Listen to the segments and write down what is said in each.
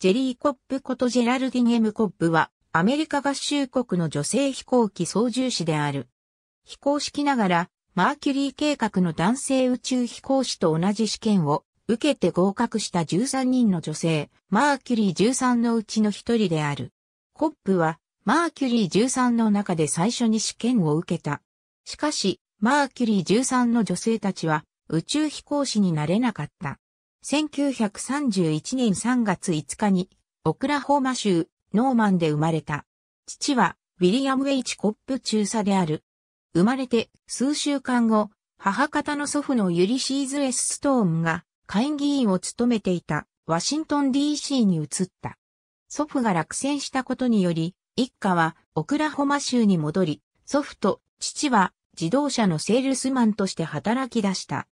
ジェリー・コップことジェラルディン・エム・コップは、アメリカ合衆国の女性飛行機操縦士である。飛行式ながら、マーキュリー計画の男性宇宙飛行士と同じ試験を受けて合格した13人の女性、マーキュリー13のうちの一人である。コップは、マーキュリー13の中で最初に試験を受けた。しかし、マーキュリー13の女性たちは宇宙飛行士になれなかった。1931年3月5日に、オクラホーマ州、ノーマンで生まれた。父は、ウィリアム・ェイチ・コップ中佐である。生まれて数週間後、母方の祖父のユリシーズ・エス・ストーンが、会議員を務めていた、ワシントン DC に移った。祖父が落選したことにより、一家はオクラホマ州に戻り、祖父と父は自動車のセールスマンとして働き出した。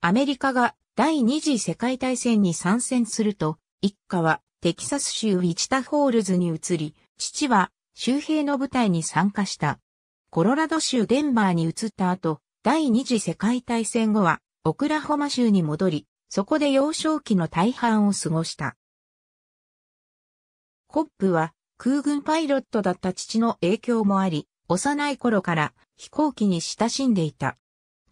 アメリカが第二次世界大戦に参戦すると、一家はテキサス州ウィチタホールズに移り、父は周平の部隊に参加した。コロラド州デンバーに移った後、第二次世界大戦後はオクラホマ州に戻り、そこで幼少期の大半を過ごした。ホップは空軍パイロットだった父の影響もあり、幼い頃から飛行機に親しんでいた。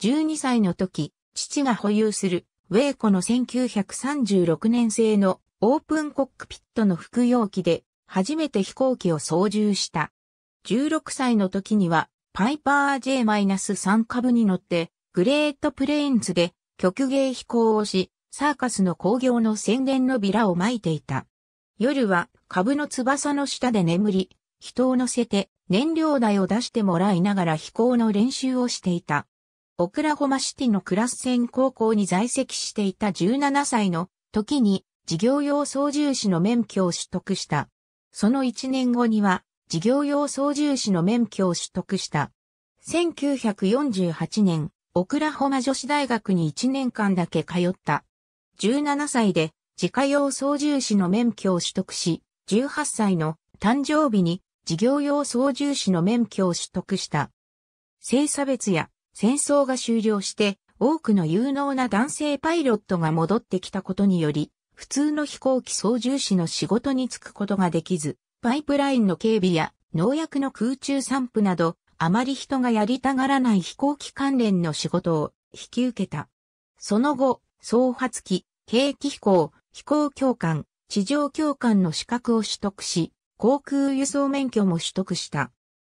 12歳の時、父が保有するウェイコの1936年製のオープンコックピットの服用機で初めて飛行機を操縦した。16歳の時にはパイパー J-3 株に乗ってグレートプレインズで曲芸飛行をし、サーカスの工業の宣伝のビラを巻いていた。夜は株の翼の下で眠り、人を乗せて燃料代を出してもらいながら飛行の練習をしていた。オクラホマシティのクラス戦高校に在籍していた17歳の時に事業用操縦士の免許を取得した。その1年後には事業用操縦士の免許を取得した。1948年、オクラホマ女子大学に1年間だけ通った。17歳で自家用操縦士の免許を取得し、18歳の誕生日に事業用操縦士の免許を取得した。性差別や戦争が終了して多くの有能な男性パイロットが戻ってきたことにより、普通の飛行機操縦士の仕事に就くことができず、パイプラインの警備や農薬の空中散布など、あまり人がやりたがらない飛行機関連の仕事を引き受けた。その後、総発機、景気飛行、飛行教官、地上教官の資格を取得し、航空輸送免許も取得した。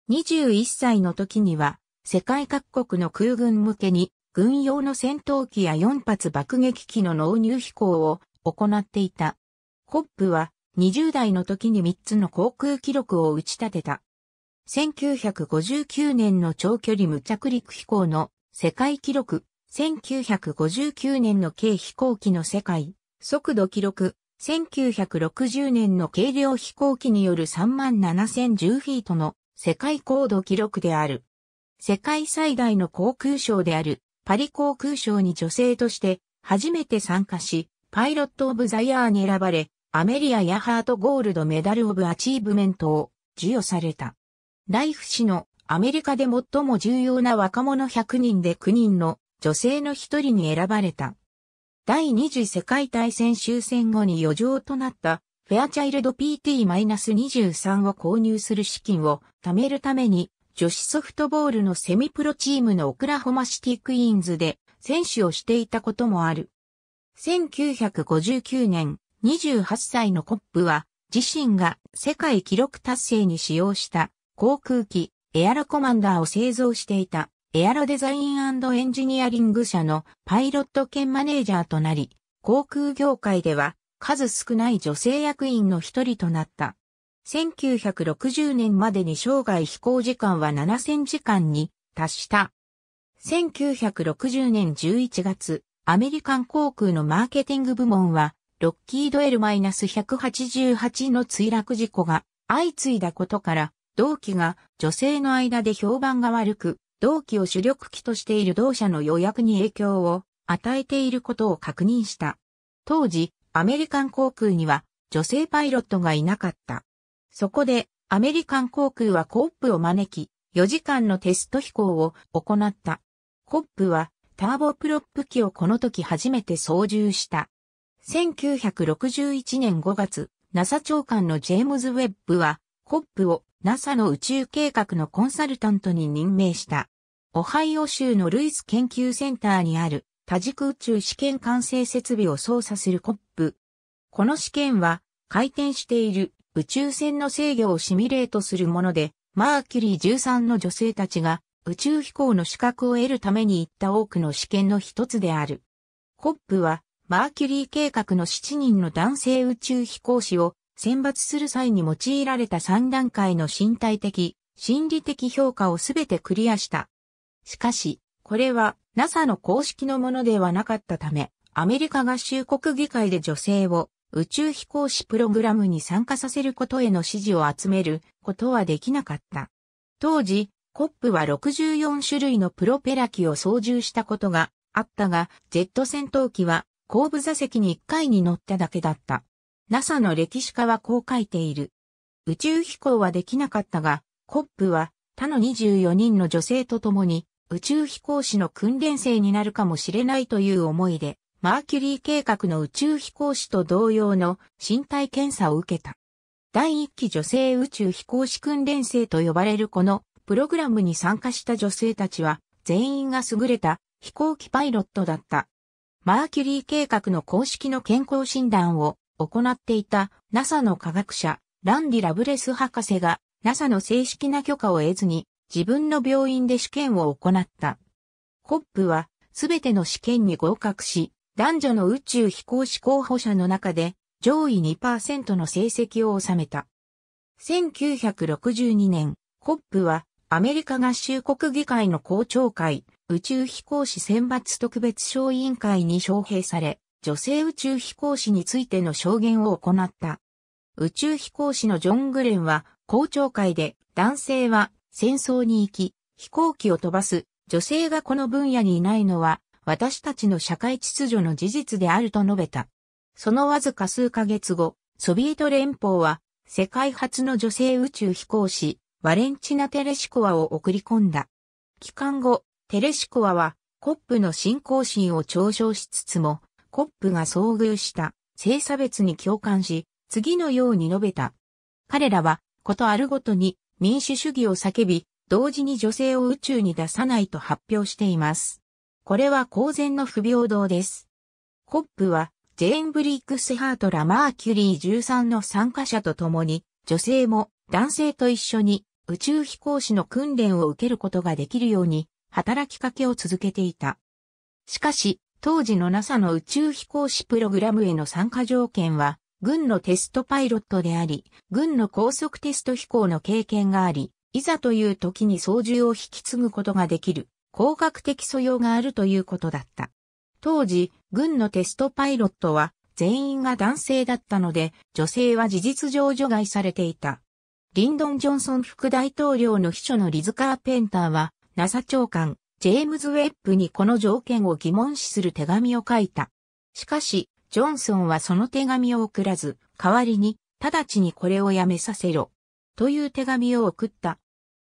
21歳の時には、世界各国の空軍向けに軍用の戦闘機や4発爆撃機の納入飛行を行っていた。コップは20代の時に3つの航空記録を打ち立てた。1959年の長距離無着陸飛行の世界記録、1959年の軽飛行機の世界、速度記録、1960年の軽量飛行機による37,010フィートの世界高度記録である。世界最大の航空ショーであるパリ航空ショーに女性として初めて参加し、パイロット・オブ・ザ・ヤーに選ばれ、アメリア・ヤハート・ゴールド・メダル・オブ・アチーブメントを授与された。ライフ氏のアメリカで最も重要な若者100人で9人の女性の一人に選ばれた。第二次世界大戦終戦後に余剰となったフェアチャイルド PT-23 を購入する資金を貯めるために女子ソフトボールのセミプロチームのオクラホマシティクイーンズで選手をしていたこともある。1959年、28歳のコップは、自身が世界記録達成に使用した航空機エアロコマンダーを製造していたエアロデザインエンジニアリング社のパイロット兼マネージャーとなり、航空業界では数少ない女性役員の一人となった。1960年までに生涯飛行時間は7000時間に達した。1960年11月、アメリカン航空のマーケティング部門は、ロッキード L-188 の墜落事故が相次いだことから、同期が女性の間で評判が悪く、同期を主力機としている同社の予約に影響を与えていることを確認した。当時、アメリカン航空には女性パイロットがいなかった。そこで、アメリカン航空はコップを招き、4時間のテスト飛行を行った。コップは、ターボプロップ機をこの時初めて操縦した。1961年5月、NASA 長官のジェームズ・ウェッブは、コップを NASA の宇宙計画のコンサルタントに任命した。オハイオ州のルイス研究センターにある多軸宇宙試験管制設備を操作するコップ。この試験は回転している宇宙船の制御をシミュレートするもので、マーキュリー13の女性たちが宇宙飛行の資格を得るために行った多くの試験の一つである。コップは、マーキュリー計画の7人の男性宇宙飛行士を選抜する際に用いられた3段階の身体的、心理的評価をすべてクリアした。しかし、これは NASA の公式のものではなかったため、アメリカ合衆国議会で女性を宇宙飛行士プログラムに参加させることへの支持を集めることはできなかった。当時、コップは64種類のプロペラ機を操縦したことがあったが、ジェット戦闘機は後部座席に1回に乗っただけだった。NASA の歴史家はこう書いている。宇宙飛行はできなかったが、コップは他の24人の女性と共に宇宙飛行士の訓練生になるかもしれないという思いでマーキュリー計画の宇宙飛行士と同様の身体検査を受けた。第1期女性宇宙飛行士訓練生と呼ばれるこのプログラムに参加した女性たちは全員が優れた飛行機パイロットだった。マーキュリー計画の公式の健康診断を行っていた NASA の科学者ランディ・ラブレス博士が NASA の正式な許可を得ずに自分の病院で試験を行った。コップはすべての試験に合格し、男女の宇宙飛行士候補者の中で上位2%の成績を収めた。1962年、コップはアメリカ合衆国議会の公聴会、宇宙飛行士選抜特別小委員会に招聘され、女性宇宙飛行士についての証言を行った。宇宙飛行士のジョン・グレンは、公聴会で、男性は戦争に行き、飛行機を飛ばす、女性がこの分野にいないのは、私たちの社会秩序の事実であると述べた。そのわずか数ヶ月後、ソビエト連邦は世界初の女性宇宙飛行士、ワレンチナ・テレシコワを送り込んだ。帰還後、テレシコワはコップの信仰心を嘲笑しつつも、コップが遭遇した性差別に共感し、次のように述べた。彼らは、ことあるごとに民主主義を叫び、同時に女性を宇宙に出さないと発表しています。これは公然の不平等です。コップは、ジェーン・ブリックスハートラ・マーキュリー13の参加者と共に、女性も男性と一緒に宇宙飛行士の訓練を受けることができるように、働きかけを続けていた。しかし、当時の NASA の宇宙飛行士プログラムへの参加条件は、軍のテストパイロットであり、軍の高速テスト飛行の経験があり、いざという時に操縦を引き継ぐことができる工学的素養があるということだった。当時、軍のテストパイロットは全員が男性だったので、女性は事実上除外されていた。リンドン・ジョンソン副大統領の秘書のリズカー・ペンターは、NASA 長官、ジェームズ・ウェップにこの条件を疑問視する手紙を書いた。しかし、ジョンソンはその手紙を送らず、代わりに、直ちにこれをやめさせろ。という手紙を送った。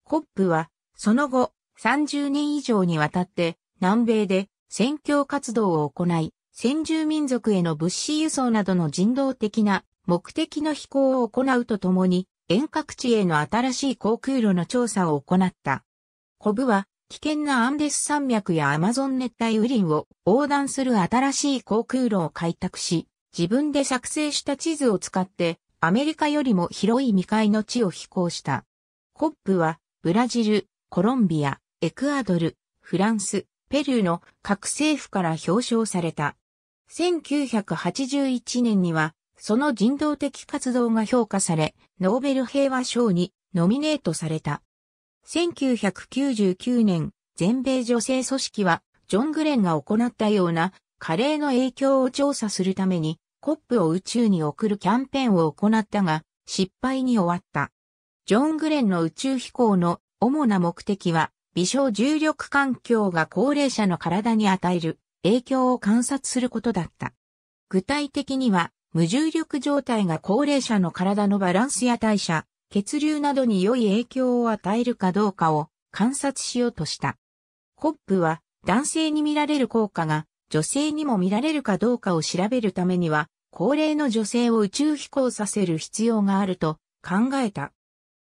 コップは、その後、30年以上にわたって南米で宣教活動を行い、先住民族への物資輸送などの人道的な目的の飛行を行うとともに、遠隔地への新しい航空路の調査を行った。コブは危険なアンデス山脈やアマゾン熱帯雨林を横断する新しい航空路を開拓し、自分で作成した地図を使ってアメリカよりも広い未開の地を飛行した。コップはブラジル、コロンビア、エクアドル、フランス、ペルーの各政府から表彰された。1981年には、その人道的活動が評価され、ノーベル平和賞にノミネートされた。1999年、全米女性組織は、ジョン・グレンが行ったような、加齢の影響を調査するために、コップを宇宙に送るキャンペーンを行ったが、失敗に終わった。ジョン・グレンの宇宙飛行の主な目的は、微小重力環境が高齢者の体に与える影響を観察することだった。具体的には、無重力状態が高齢者の体のバランスや代謝、血流などに良い影響を与えるかどうかを観察しようとした。コップは男性に見られる効果が女性にも見られるかどうかを調べるためには、高齢の女性を宇宙飛行させる必要があると考えた。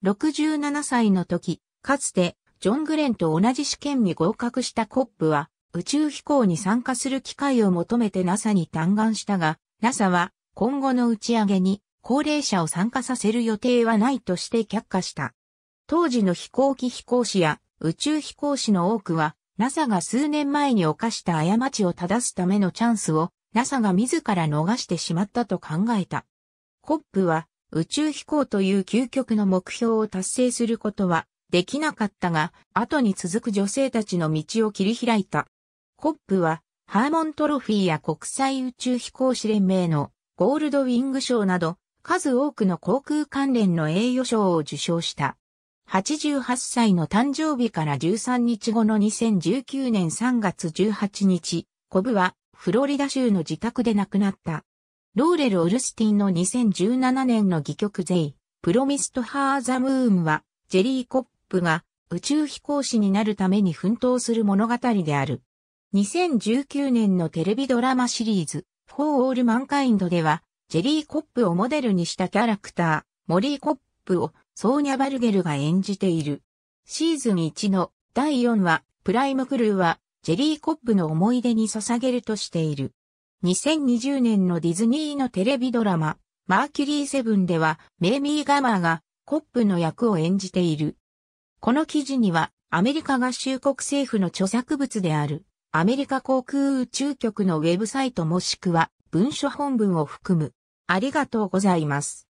67歳の時、かつてジョン・グレンと同じ試験に合格したコップは、宇宙飛行に参加する機会を求めて NASA に嘆願したが、NASA は今後の打ち上げに高齢者を参加させる予定はないとして却下した。当時の飛行機飛行士や宇宙飛行士の多くは、NASA が数年前に犯した過ちを正すためのチャンスを NASA が自ら逃してしまったと考えた。コップは宇宙飛行という究極の目標を達成することはできなかったが、後に続く女性たちの道を切り開いた。コップは、ハーモントロフィーや国際宇宙飛行士連盟のゴールドウィング賞など、数多くの航空関連の栄誉賞を受賞した。88歳の誕生日から13日後の2019年3月18日、コブはフロリダ州の自宅で亡くなった。ローレル・オルスティンの2017年の戯曲ゼイ、プロミスト・ハー・ザ・ムーンは、ジェリー・コップが宇宙飛行士になるために奮闘する物語である。2019年のテレビドラマシリーズ、For All Mankind では、ジェリー・コップをモデルにしたキャラクター、モリー・コップをソーニャ・バルゲルが演じている。シーズン1の第4話、プライムクルーは、ジェリー・コップの思い出に捧げるとしている。2020年のディズニーのテレビドラマ、マーキュリーセブンでは、メイミー・ガマーが、コップの役を演じている。この記事には、アメリカ合衆国政府の著作物である、アメリカ航空宇宙局のウェブサイトもしくは、文書本文を含む。ありがとうございます。